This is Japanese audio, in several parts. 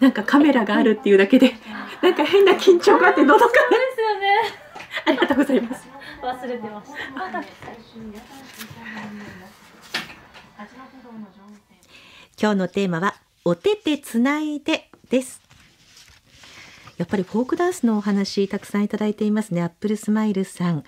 なんかカメラがあるっていうだけで、なんか変な緊張があってのどかなですよね。ありがとうございます。忘れてました。今日のテーマはお手手つないでです。やっぱりフォークダンスのお話たくさんいただいていますね。アップルスマイルさん、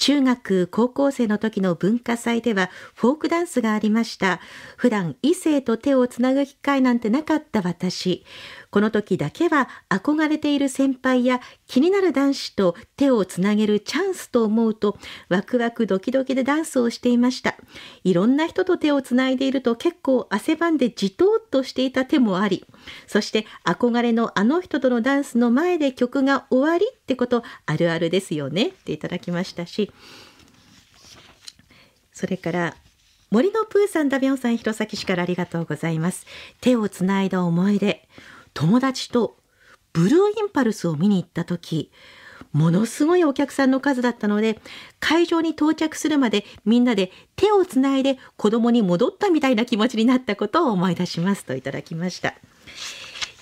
中学、高校生の時の文化祭ではフォークダンスがありました。普段異性と手をつなぐ機会なんてなかった私。この時だけは憧れている先輩や気になる男子と手をつなげるチャンスと思うとワクワクドキドキでダンスをしていましたいろんな人と手をつないでいると結構汗ばんでじとっとしていた手もありそして憧れのあの人とのダンスの前で曲が終わりってことあるあるですよねっていただきましたしそれから森のプーさん、ダビオンさん、弘前市からありがとうございます。手をつないだ思い出。友達とブルーインパルスを見に行った時ものすごいお客さんの数だったので会場に到着するまでみんなで手をつないで子供に戻ったみたいな気持ちになったことを思い出しますといただきました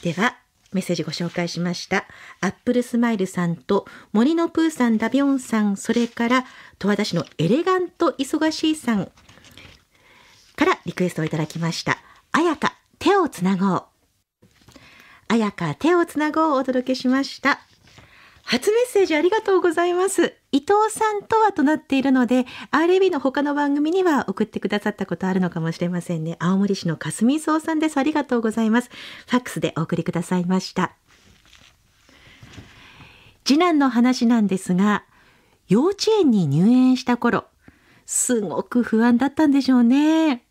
ではメッセージご紹介しましたアップルスマイルさんと森のプーさんダビョンさんそれから十和田市のエレガント忙しいさんからリクエストをいただきました綾香手をつなごう彩香手をつなごうお届けしました。初メッセージありがとうございます。伊藤さんとはとなっているので、RB の他の番組には送ってくださったことあるのかもしれませんね。青森市のかすみそうさんです。ありがとうございます。ファックスでお送りくださいました。次男の話なんですが、幼稚園に入園した頃、すごく不安だったんでしょうね。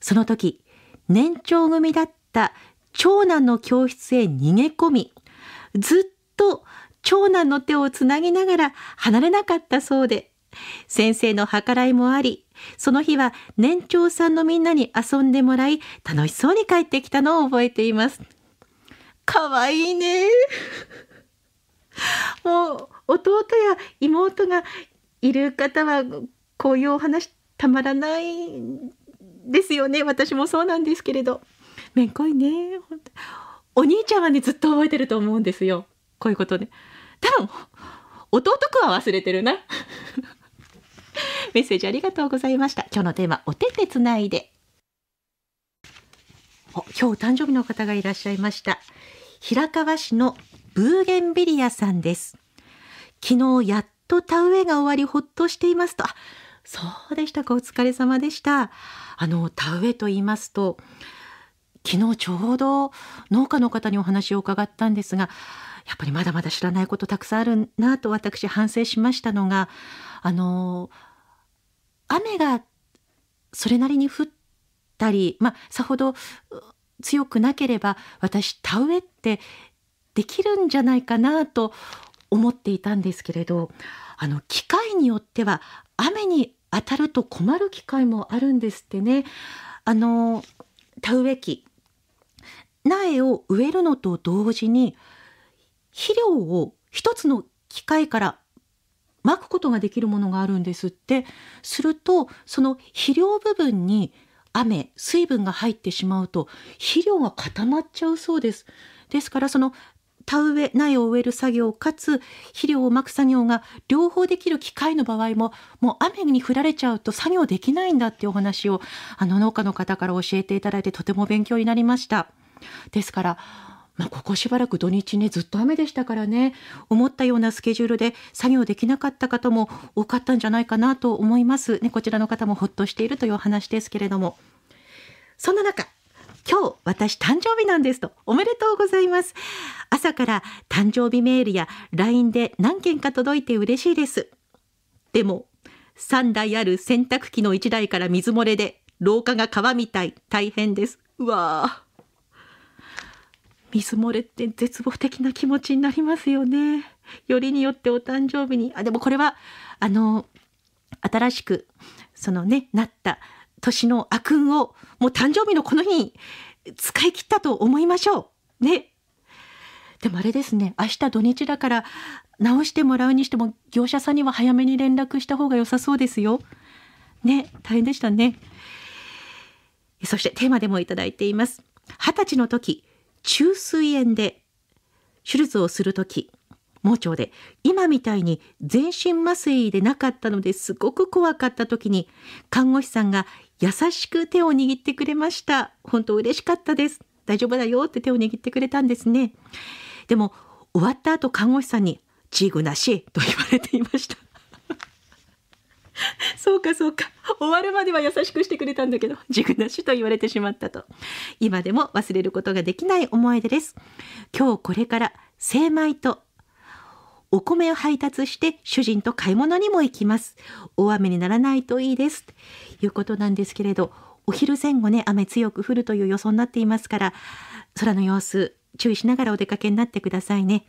その時、年長組だった長男の教室へ逃げ込み、ずっと長男の手をつなぎながら離れなかったそうで、先生の計らいもあり、その日は年長さんのみんなに遊んでもらい、楽しそうに帰ってきたのを覚えています。かわいいね。もう弟や妹がいる方はこういうお話たまらないですよね私もそうなんですけれど。めんこいねお兄ちゃんはねずっと覚えてると思うんですよこういうことで多分弟くんは忘れてるな メッセージありがとうございました今日のテーマお手手つないで今日誕生日の方がいらっしゃいました平川市のブーゲンビリアさんです昨日やっと田植えが終わりほっとしていますとそうでしたかお疲れ様でしたあの田植えと言いますと昨日ちょうど農家の方にお話を伺ったんですがやっぱりまだまだ知らないことたくさんあるなと私反省しましたのがあの雨がそれなりに降ったり、まあ、さほど強くなければ私田植えってできるんじゃないかなと思っていたんですけれどあの機械によっては雨に当たると困る機会もあるんですってね。あの田植え機苗を植えるのと同時に肥料を一つの機械からまくことができるものがあるんですってするとその肥料部分に雨水分が入ってしまうと肥料が固まっちゃうそうですですからその田植え苗を植える作業かつ肥料をまく作業が両方できる機械の場合ももう雨に降られちゃうと作業できないんだっていうお話をあの農家の方から教えていただいてとても勉強になりました。ですから、まあ、ここしばらく土日ねずっと雨でしたからね思ったようなスケジュールで作業できなかった方も多かったんじゃないかなと思います、ね、こちらの方もほっとしているというお話ですけれどもそんな中今日私誕生日なんですとおめでとうございます朝から誕生日メールや LINE で何件か届いて嬉しいですでも3台ある洗濯機の1台から水漏れで廊下が川みたい大変ですうわあ水漏れって絶望的な気持ちになりますよね。よりによってお誕生日に、あ、でもこれは、あの、新しく、そのね、なった年の悪運を、もう誕生日のこの日に使い切ったと思いましょう。ね。でもあれですね、明日土日だから、直してもらうにしても、業者さんには早めに連絡した方が良さそうですよ。ね、大変でしたね。そしてテーマでもいただいています。20歳の時、虫垂炎で手術をする時盲腸で今みたいに全身麻酔でなかったのですごく怖かった時に看護師さんが優しく手を握ってくれました本当嬉しかったです大丈夫だよって手を握ってくれたんですねでも終わった後看護師さんにチーグなしと言われていましたそうかそうか終わるまでは優しくしてくれたんだけど軸なしと言われてしまったと今でも忘れることができない思い出です今日これから精米とお米を配達して主人と買い物にも行きます大雨にならないといいですということなんですけれどお昼前後ね雨強く降るという予想になっていますから空の様子注意しながらお出かけになってくださいね。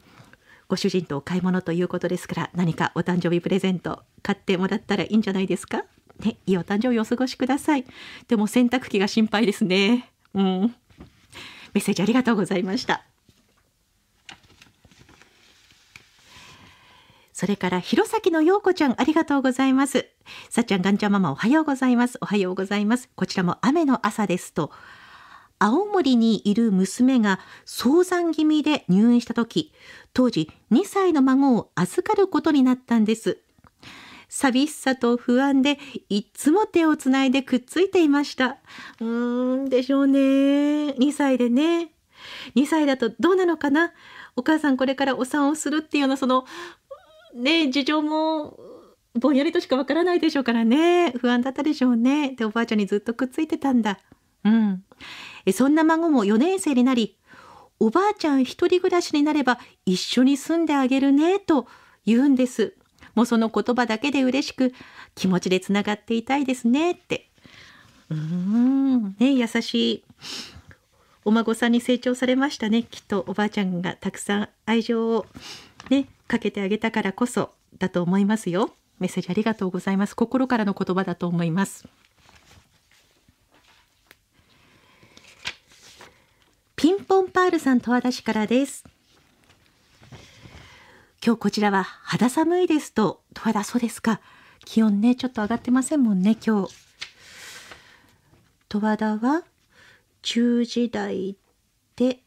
ご主人とお買い物ということですから何かお誕生日プレゼント買ってもらったらいいんじゃないですかね、いいお誕生日お過ごしください。でも洗濯機が心配ですね。うん。メッセージありがとうございました。それから、弘前の陽子ちゃん、ありがとうございます。さっちゃん、がんちゃんママ、おはようございます。おはようございます。こちらも雨の朝ですと、青森にいる娘が早産気味で入院した時当時2歳の孫を預かることになったんです寂しさと不安でいつも手をつないでくっついていましたうーんでしょうね2歳でね2歳だとどうなのかなお母さんこれからお産をするっていうようなそのね事情もぼんやりとしかわからないでしょうからね不安だったでしょうねでおばあちゃんにずっとくっついてたんだうん。そんな孫も4年生になり、おばあちゃん一人暮らしになれば一緒に住んであげるね、と言うんです。もうその言葉だけで嬉しく、気持ちでつながっていたいですね、って。うん、ね、優しい。お孫さんに成長されましたね。きっとおばあちゃんがたくさん愛情をね、かけてあげたからこそだと思いますよ。メッセージありがとうございます。心からの言葉だと思います。ピンポンパールさん十和田市からです今日こちらは肌寒いですと十和田そうですか気温ねちょっと上がってませんもんね今日十和田は10時台で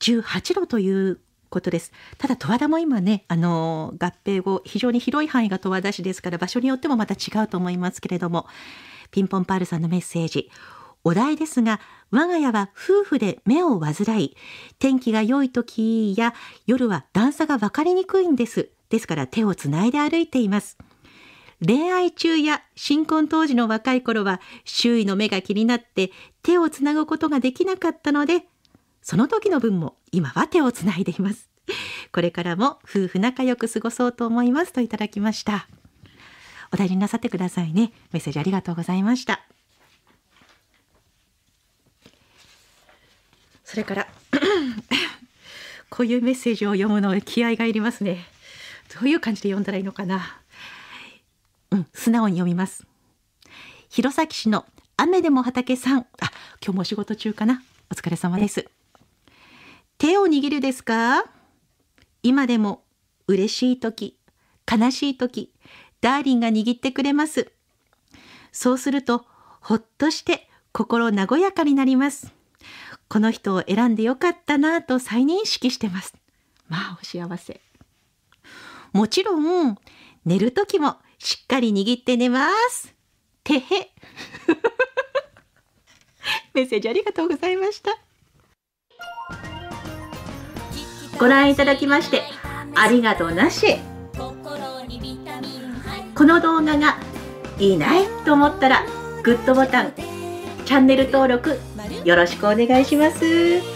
18度ということですただ十和田も今ねあの合併後非常に広い範囲が十和田市ですから場所によってもまた違うと思いますけれどもピンポンパールさんのメッセージお題ですが、我が家は夫婦で目を患い、天気が良い時や夜は段差が分かりにくいんです。ですから手をつないで歩いています。恋愛中や新婚当時の若い頃は周囲の目が気になって手をつなぐことができなかったので、その時の分も今は手をつないでいます。これからも夫婦仲良く過ごそうと思いますといただきました。お大事になさってくださいね。メッセージありがとうございました。それから こういうメッセージを読むの気合がいりますねどういう感じで読んだらいいのかなうん素直に読みます弘前市の雨でも畑さんあ今日も仕事中かなお疲れ様です手を握るですか今でも嬉しい時悲しい時ダーリンが握ってくれますそうするとほっとして心和やかになりますこの人を選んでよかったなと再認識してます。まあお幸せ。もちろん寝る時もしっかり握って寝ます。てへ。メッセージありがとうございました。ご覧いただきましてありがとうなし。この動画がいいないと思ったらグッドボタン、チャンネル登録よろしくお願いします。